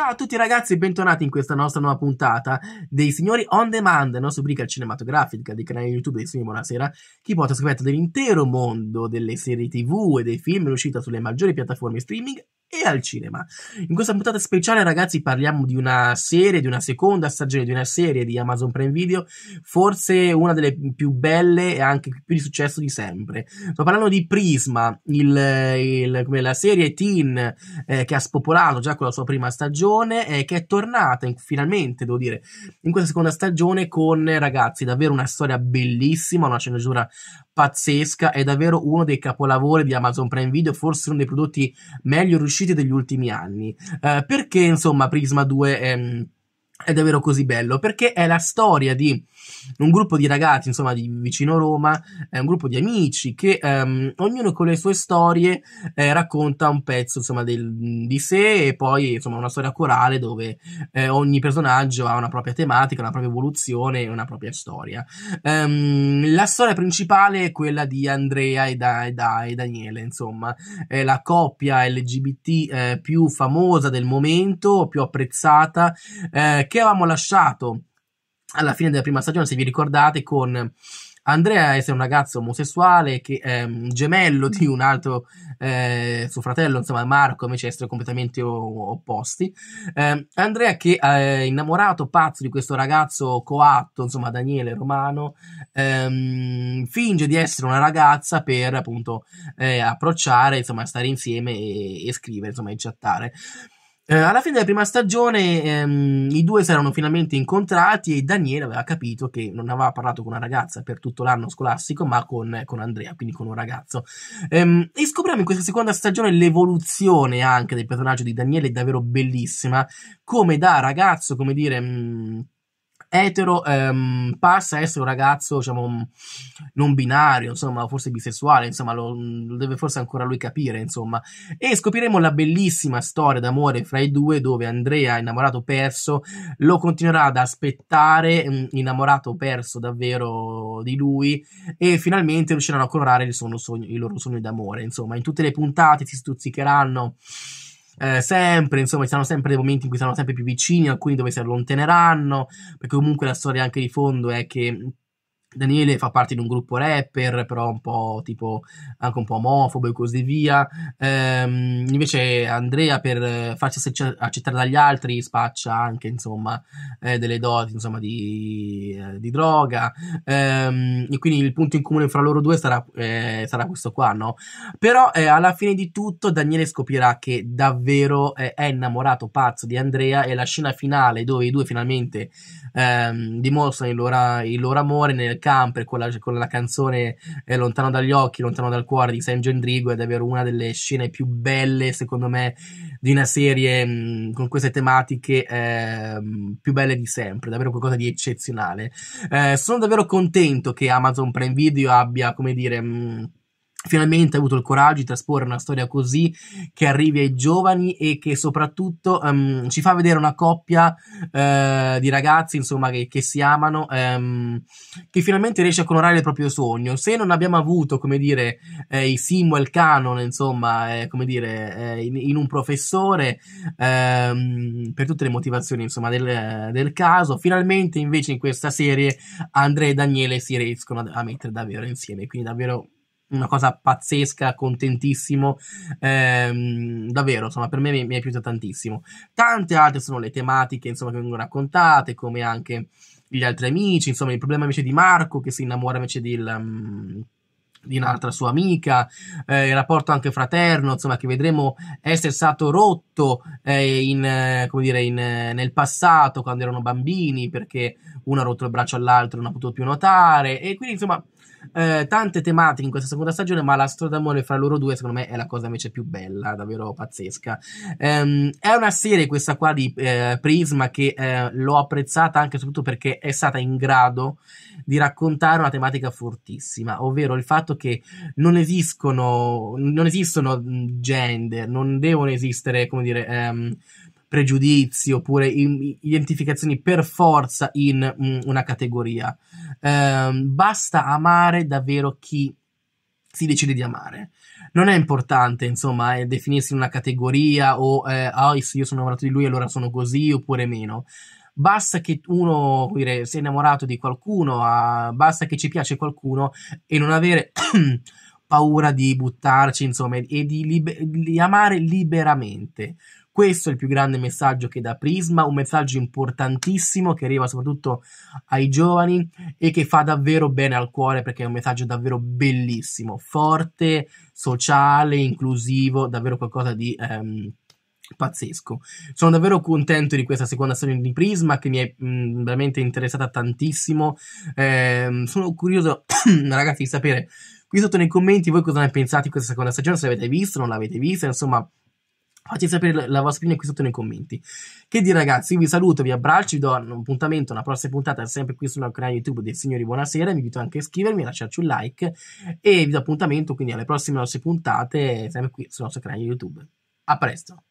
Ciao a tutti ragazzi e bentornati in questa nostra nuova puntata dei Signori On Demand, la nostra rubrica cinematografica del canale YouTube dei Signori Buonasera, che porta scoperta dell'intero mondo delle serie tv e dei film in uscita sulle maggiori piattaforme streaming e al cinema. In questa puntata speciale, ragazzi, parliamo di una serie, di una seconda stagione di una serie di Amazon Prime Video, forse una delle più belle e anche più di successo di sempre. Sto parlando di Prisma, il, il, come la serie teen eh, che ha spopolato già con la sua prima stagione e eh, che è tornata in, finalmente, devo dire, in questa seconda stagione con, ragazzi, davvero una storia bellissima, una sceneggiatura pazzesca, è davvero uno dei capolavori di Amazon Prime Video, forse uno dei prodotti meglio riusciti degli ultimi anni. Eh, perché insomma Prisma 2 è, mm, è davvero così bello? Perché è la storia di un gruppo di ragazzi, insomma, di vicino Roma, è eh, un gruppo di amici che ehm, ognuno con le sue storie eh, racconta un pezzo, insomma, del, di sé e poi, insomma, una storia corale dove eh, ogni personaggio ha una propria tematica, una propria evoluzione e una propria storia. Ehm, la storia principale è quella di Andrea e, da, e, da, e Daniele, insomma, è la coppia LGBT eh, più famosa del momento, più apprezzata, eh, che avevamo lasciato alla fine della prima stagione, se vi ricordate, con Andrea essere un ragazzo omosessuale che è ehm, gemello di un altro eh, suo fratello, insomma Marco, invece essere completamente opposti. Eh, Andrea che è eh, innamorato pazzo di questo ragazzo coatto, insomma Daniele Romano, ehm, finge di essere una ragazza per appunto eh, approcciare, insomma stare insieme e, e scrivere, insomma e chattare. Eh, alla fine della prima stagione ehm, i due si erano finalmente incontrati e Daniele aveva capito che non aveva parlato con una ragazza per tutto l'anno scolastico, ma con, con Andrea, quindi con un ragazzo. Ehm, e scopriamo in questa seconda stagione l'evoluzione anche del personaggio di Daniele, davvero bellissima, come da ragazzo, come dire... Mh, mm, etero ehm, passa a essere un ragazzo, diciamo, mm, non binario, insomma, forse bisessuale, insomma, lo, lo, deve forse ancora lui capire, insomma. E scopriremo la bellissima storia d'amore fra i due, dove Andrea, innamorato perso, lo continuerà ad aspettare, mm, innamorato perso davvero di lui, e finalmente riusciranno a colorare il, sogno, il loro sogno d'amore, insomma. In tutte le puntate si stuzzicheranno eh, sempre, insomma, ci saranno sempre dei momenti in cui saranno sempre più vicini, alcuni dove si allontaneranno, perché comunque la storia anche di fondo è che Daniele fa parte di un gruppo rapper, però un po' tipo anche un po' omofobo e così via. Ehm, invece Andrea, per eh, farsi accettare dagli altri, spaccia anche insomma eh, delle doti insomma, di, eh, di droga. Ehm, e quindi il punto in comune fra loro due sarà, eh, sarà questo qua, no? Però eh, alla fine di tutto Daniele scoprirà che davvero eh, è innamorato pazzo di Andrea e la scena finale dove i due finalmente ehm, dimostrano il loro, il loro amore nel caso Camper con la, con la canzone eh, Lontano dagli occhi, Lontano dal cuore di San Gendrigo è davvero una delle scene più belle, secondo me, di una serie mh, mm, con queste tematiche eh, più belle di sempre, davvero qualcosa di eccezionale. Eh, sono davvero contento che Amazon Prime Video abbia, come dire... Mh, mm, Finalmente ha avuto il coraggio di trasporre una storia così che arrivi ai giovani e che soprattutto um, ci fa vedere una coppia uh, di ragazzi, insomma, che, che si amano, um, che finalmente riesce a colorare il proprio sogno. Se non abbiamo avuto, come dire, eh, i Simwell Canon, insomma, eh, come dire, eh, in, in, un professore, ehm, per tutte le motivazioni, insomma, del, del, caso, finalmente invece in questa serie Andrea e Daniele si riescono a, a mettere davvero insieme, quindi davvero una cosa pazzesca, contentissimo. Ehm, davvero, insomma, per me mi, mi è piaciuto tantissimo. Tante altre sono le tematiche, insomma, che vengono raccontate, come anche gli altri amici, insomma, il problema invece di Marco che si innamora invece del. Um, di un'altra sua amica, eh, il rapporto anche fraterno, insomma, che vedremo essere stato rotto eh, in, eh, come dire, in, eh, nel passato, quando erano bambini, perché uno ha rotto il braccio all'altro e non ha potuto più notare, e quindi, insomma, eh, tante tematiche in questa seconda stagione, ma la storia d'amore fra loro due, secondo me, è la cosa invece più bella, davvero pazzesca. Ehm, è una serie, questa qua di Prisma, che l'ho apprezzata anche e soprattutto perché è stata in grado di raccontare una tematica fortissima, ovvero il fatto fatto che non esistono, non esistono mm, gender, non devono esistere, come dire, ehm, pregiudizi oppure in, identificazioni per forza in mh, mm, una categoria. Eh, basta amare davvero chi si decide di amare. Non è importante, insomma, eh, definirsi in una categoria o eh, oh, io sono lavorato di lui, allora sono così oppure meno basta che uno dire, sia innamorato di qualcuno, a, ah, basta che ci piace qualcuno e non avere paura di buttarci, insomma, e di, liber- di amare liberamente. Questo è il più grande messaggio che dà Prisma, un messaggio importantissimo che arriva soprattutto ai giovani e che fa davvero bene al cuore perché è un messaggio davvero bellissimo, forte, sociale, inclusivo, davvero qualcosa di ehm, pazzesco. Sono davvero contento di questa seconda stagione di Prisma che mi è mh, mm, veramente interessata tantissimo. Eh, sono curioso, ragazzi, di sapere qui sotto nei commenti voi cosa ne pensate di questa seconda stagione, se l'avete vista o non l'avete vista, insomma. Fate sapere la, vostra opinione qui sotto nei commenti. Che dire ragazzi, vi saluto, vi abbraccio, vi do un appuntamento, una prossima puntata sempre qui sul canale YouTube dei Signori Buonasera, vi invito anche a iscrivermi, a lasciarci un like e vi do appuntamento quindi alle prossime nostre puntate sempre qui sul nostro canale YouTube. A presto!